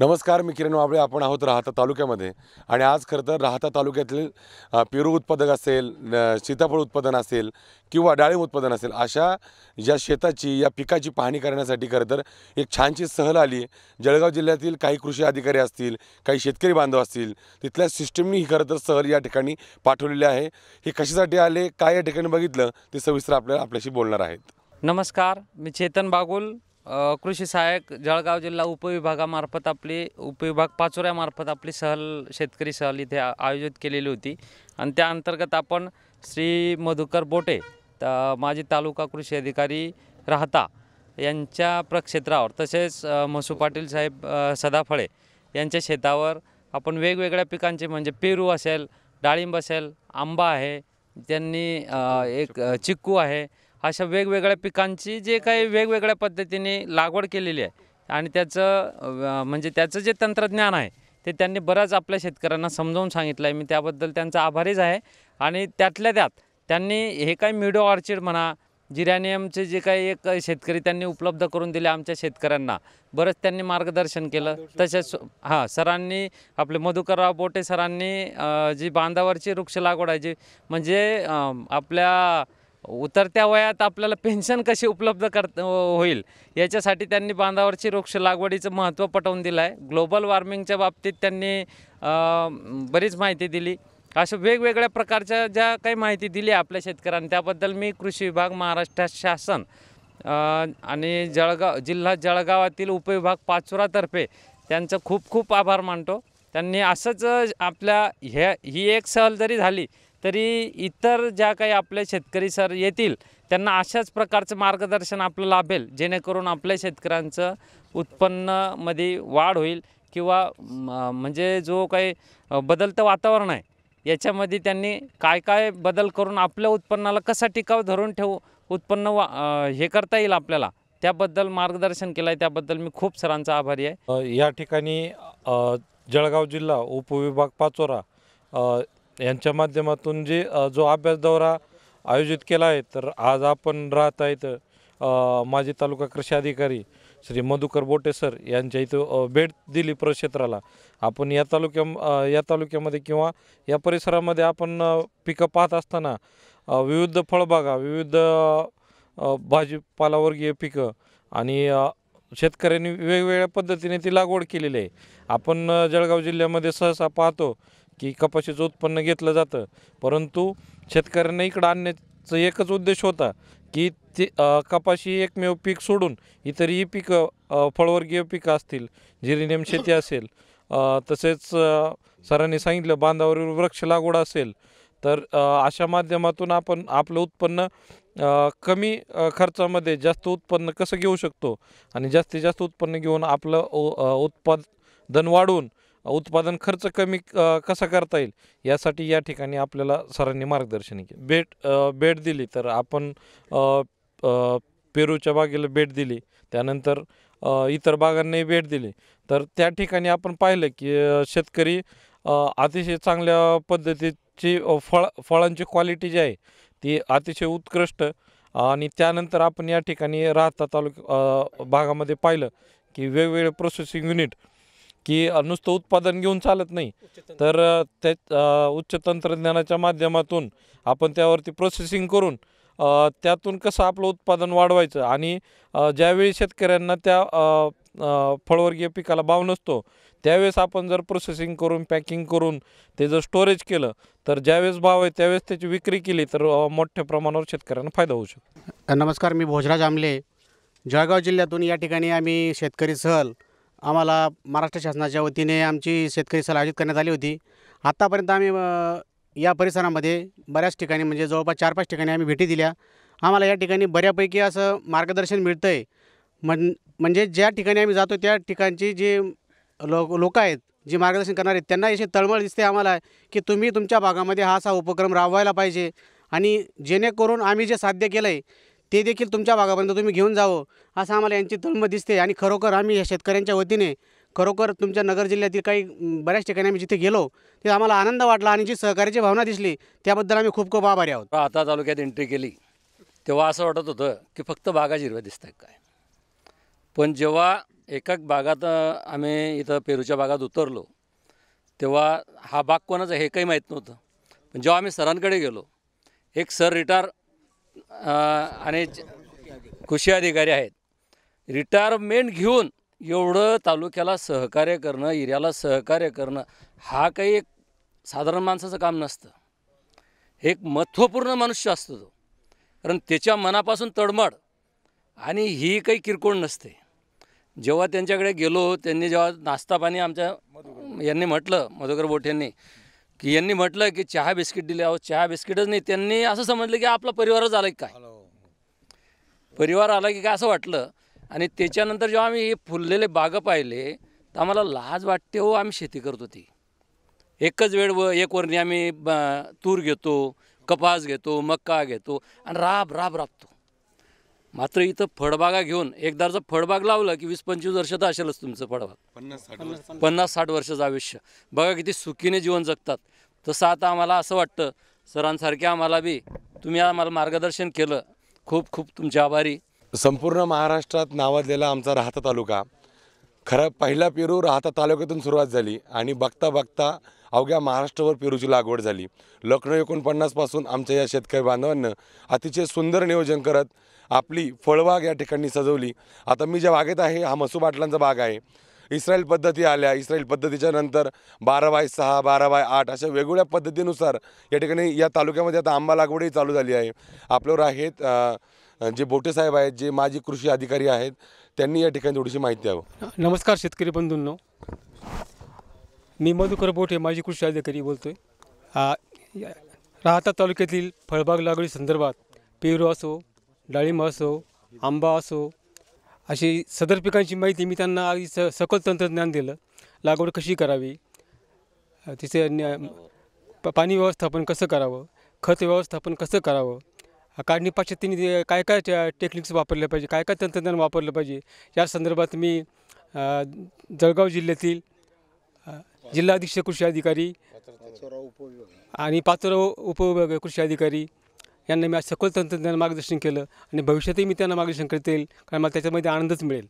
नमस्कार मी किरण वाबळे आपण आहोत राहता तालुक्यामध्ये आणि आज खरं तर राहता तालुक्यातील पेरू उत्पादक असेल सीताफळ उत्पादन असेल किंवा डाळिंब उत्पादन असेल अशा ज्या शेताची या पिकाची पाहणी करण्यासाठी खरं तर एक छानशी सहल आली जळगाव जिल्ह्यातील काही कृषी अधिकारी असतील काही शेतकरी बांधव असतील तिथल्या सिस्टमनी ही खरं तर सहल या ठिकाणी पाठवलेली आहे हे कशासाठी आले काय या ठिकाणी बघितलं ते सविस्तर आपल्याला आपल्याशी बोलणार आहेत नमस्कार मी चेतन बागुल कृषी सहाय्यक जळगाव जिल्हा उपविभागामार्फत आपली उपविभाग पाचोऱ्यामार्फत आपली सहल शेतकरी सहल इथे आयोजित केलेली होती आणि त्या अंतर्गत आपण श्री मधुकर बोटे त माजी तालुका कृषी अधिकारी राहता यांच्या प्रक्षेत्रावर तसेच मसू पाटील साहेब सदाफळे यांच्या शेतावर आपण वेगवेगळ्या पिकांचे म्हणजे पेरू असेल डाळिंब असेल आंबा आहे त्यांनी एक चिक्कू आहे अशा वेगवेगळ्या पिकांची जे काही वेगवेगळ्या पद्धतीने लागवड केलेली आहे आणि त्याचं म्हणजे त्याचं जे तंत्रज्ञान आहे ते त्यांनी बऱ्याच आपल्या शेतकऱ्यांना समजावून सांगितलं आहे मी त्याबद्दल त्यांचा आभारीच आहे आणि त्यातल्या त्यात त्यांनी हे काही मिडो ऑर्चिड म्हणा जिरॅनियमचे जे काही एक शेतकरी त्यांनी उपलब्ध करून दिले आमच्या शेतकऱ्यांना बरंच त्यांनी मार्गदर्शन केलं तसेच हां सरांनी आपले मधुकरराव बोटे सरांनी जी बांधावरची वृक्ष लागवड आहे जी म्हणजे आपल्या उतरत्या वयात आपल्याला पेन्शन कशी उपलब्ध कर होईल याच्यासाठी त्यांनी बांधावरची वृक्ष लागवडीचं महत्त्व पटवून दिलं आहे ग्लोबल वॉर्मिंगच्या बाबतीत त्यांनी बरीच माहिती दिली अशा वेगवेगळ्या प्रकारच्या ज्या काही माहिती दिली आपल्या शेतकऱ्यांनी त्याबद्दल मी कृषी विभाग महाराष्ट्र शासन आणि जळगाव जिल्हा जळगावातील उपविभाग पाचोरातर्फे त्यांचं खूप खूप आभार मानतो त्यांनी असंच आपल्या ह्या ही एक सहल जरी झाली तरी इतर ज्या काही आपल्या शेतकरी सर येतील त्यांना अशाच प्रकारचं मार्गदर्शन आपलं लाभेल जेणेकरून आपल्या शेतकऱ्यांचं उत्पन्नमध्ये वाढ होईल किंवा म्हणजे जो काही बदलतं वातावरण आहे याच्यामध्ये त्यांनी काय काय बदल करून आपल्या उत्पन्नाला कसा टिकाव धरून ठेवू उत्पन्न वा हे करता येईल आपल्याला त्याबद्दल मार्गदर्शन केलं आहे त्याबद्दल मी खूप सरांचा आभारी आहे या ठिकाणी जळगाव जिल्हा उपविभाग पाचोरा यांच्या माध्यमातून जे जो अभ्यास दौरा आयोजित केला आहे तर आज आपण राहत आहेत माजी तालुका कृषी अधिकारी श्री मधुकर बोटे सर यांच्या इथं भेट दिली प्रक्षेत्राला आपण या तालुक्या या तालुक्यामध्ये किंवा या परिसरामध्ये आपण पिकं पाहत असताना विविध फळबागा विविध भाजीपालावर्गीय पिकं आणि शेतकऱ्यांनी वेगवेगळ्या पद्धतीने ती लागवड केलेली आहे आपण जळगाव जिल्ह्यामध्ये सहसा पाहतो की कपाशीचं उत्पन्न घेतलं जातं परंतु शेतकऱ्यांना इकडं आणण्याचं एकच उद्देश होता की ते कपाशी एकमेव पीक सोडून इतरही पिकं फळवर्गीय पिकं असतील जिरिनियम शेती असेल तसेच सरांनी सांगितलं बांधावरील वृक्ष लागवड असेल तर अशा माध्यमातून आपण आपलं उत्पन्न कमी खर्चामध्ये जास्त उत्पन्न कसं घेऊ शकतो आणि जास्तीत जास्त उत्पन्न घेऊन आपलं उत्पादन वाढवून उत्पादन खर्च कमी कसा करता येईल यासाठी या ठिकाणी आपल्याला सरांनी मार्गदर्शन केलं भेट भेट दिली तर आपण पेरूच्या बागेला भेट दिली त्यानंतर इतर बागांनाही भेट दिली तर त्या ठिकाणी आपण पाहिलं की शेतकरी अतिशय चांगल्या पद्धतीची फळ फळांची क्वालिटी जी आहे ती अतिशय उत्कृष्ट आणि त्यानंतर आपण या ठिकाणी राहता तालुका भागामध्ये पाहिलं की वेगवेगळे प्रोसेसिंग युनिट की नुसतं उत्पादन घेऊन चालत नाही तर ते उच्च तंत्रज्ञानाच्या माध्यमातून आपण त्यावरती प्रोसेसिंग करून त्यातून कसं आपलं उत्पादन वाढवायचं आणि ज्यावेळी शेतकऱ्यांना त्या फळवर्गीय पिकाला भाव नसतो त्यावेळेस आपण जर प्रोसेसिंग करून पॅकिंग करून ते जर स्टोरेज केलं तर ज्यावेळेस भाव आहे त्यावेळेस त्याची विक्री केली तर मोठ्या प्रमाणावर शेतकऱ्यांना फायदा होऊ शकतो नमस्कार मी भोजराज आमले जळगाव जिल्ह्यातून या ठिकाणी आम्ही शेतकरी सहल आम्हाला महाराष्ट्र शासनाच्या वतीने आमची शेतकरी सला आयोजित करण्यात आली होती आत्तापर्यंत आम्ही या परिसरामध्ये बऱ्याच ठिकाणी म्हणजे जवळपास चार पाच ठिकाणी आम्ही भेटी दिल्या आम्हाला या ठिकाणी बऱ्यापैकी असं मार्गदर्शन मिळतं आहे मन म्हणजे ज्या ठिकाणी आम्ही जातो त्या ठिकाणची जी लो लोक आहेत जी मार्गदर्शन करणारे त्यांना अशी तळमळ दिसते आम्हाला की तुम्ही तुमच्या भागामध्ये हा असा उपक्रम राबवायला पाहिजे आणि जेणेकरून आम्ही जे साध्य केलं आहे ते देखील तुमच्या भागापर्यंत तुम्ही घेऊन जावं असं आम्हाला यांची तळमळ दिसते आणि खरोखर आम्ही या शेतकऱ्यांच्या वतीने खरोखर तुमच्या नगर जिल्ह्यातील काही बऱ्याच ठिकाणी आम्ही जिथे गेलो ते आम्हाला आनंद वाटला आणि जी सहकार्याची भावना दिसली त्याबद्दल आम्ही खूप खूप आभारी आहोत आता तालुक्यात एंट्री केली तेव्हा असं वाटत होतं की फक्त बागा हिरव्या दिसत आहेत काय पण जेव्हा एका भागात आम्ही इथं पेरूच्या भागात उतरलो तेव्हा हा बाग कोणाचा हे काही माहीत नव्हतं पण जेव्हा आम्ही सरांकडे गेलो एक सर रिटायर आणि कृषी अधिकारी आहेत रिटायरमेंट घेऊन एवढं तालुक्याला सहकार्य करणं एरियाला सहकार्य करणं हा काही एक साधारण माणसाचं काम नसतं एक महत्त्वपूर्ण मनुष्य असतो तो कारण त्याच्या मनापासून तडमड आणि ही काही किरकोळ नसते जेव्हा त्यांच्याकडे गेलो त्यांनी जेव्हा नाश्ता पाणी आमच्या यांनी म्हटलं मधुकर बोट यांनी की यांनी म्हटलं की चहा बिस्किट दिले आहोत चहा बिस्किटच नाही त्यांनी असं समजलं की आपला परिवारच आलाय की काय परिवार आला की काय असं वाटलं आणि त्याच्यानंतर जेव्हा आम्ही हे फुललेले बाग पाहिले तर आम्हाला लाज वाटते हो आम्ही शेती करत होती एकच वेळ व एक वरणी आम्ही तूर घेतो कपास घेतो मक्का घेतो आणि राब राब राबतो मात्र इथं फळबागा घेऊन एकदा जर फळबाग लावलं की वीस पंचवीस वर्ष तर असेलच तुमचं फळबाग पन्नास साठ पन्नास साठ वर्षाचं आयुष्य बघा किती सुखीने जीवन जगतात तसं आता आम्हाला असं वाटतं सरांसारखे आम्हाला बी तुम्ही आम्हाला मार्गदर्शन केलं खूप खूप तुमचे आभारी संपूर्ण महाराष्ट्रात नावाजलेला आमचा राहता तालुका खरं पहिला पेरू राहता तालुक्यातून सुरुवात झाली आणि बघता बघता अवघ्या महाराष्ट्रावर पेरूची लागवड झाली लखनौ एकोणपन्नासपासून आमच्या या शेतकरी बांधवांना अतिशय सुंदर नियोजन करत आपली फळबाग या ठिकाणी सजवली आता मी ज्या बागेत आहे हा मसू बाटलांचा बाग आहे इस्रायल पद्धती आल्या इस्रायल पद्धतीच्या नंतर बारा बाय सहा बारा बाय आठ अशा वेगवेगळ्या पद्धतीनुसार या ठिकाणी या तालुक्यामध्ये आता आंबा लागवडही चालू झाली आहे आपल्यावर आहेत जे बोटेसाहेब आहेत जे माजी कृषी अधिकारी आहेत त्यांनी या ठिकाणी थोडीशी माहिती द्यावं नमस्कार शेतकरी बंधूंनो मी मधुकर हे माझी कृषी अधिकारी बोलतोय राहता तालुक्यातील फळबाग लागवडी संदर्भात पेरू असो डाळिंब असो आंबा असो अशी सदर पिकांची माहिती मी त्यांना आधी स सकल तंत्रज्ञान दिलं लागवड कशी करावी तिचे पाणी व्यवस्थापन कसं करावं खत व्यवस्थापन कसं करावं काढणी त्यांनी काय काय टेक्निक्स वापरले पाहिजे काय काय तंत्रज्ञान वापरलं पाहिजे या संदर्भात मी जळगाव जिल्ह्यातील जिल्हा अधीक्षक कृषी अधिकारी आणि पात्र उपविभाग कृषी अधिकारी यांना मी आज सखोल तंत्रज्ञान मार्गदर्शन केलं आणि भविष्यातही मी त्यांना मार्गदर्शन करता येईल कारण मला त्याच्यामध्ये आनंदच मिळेल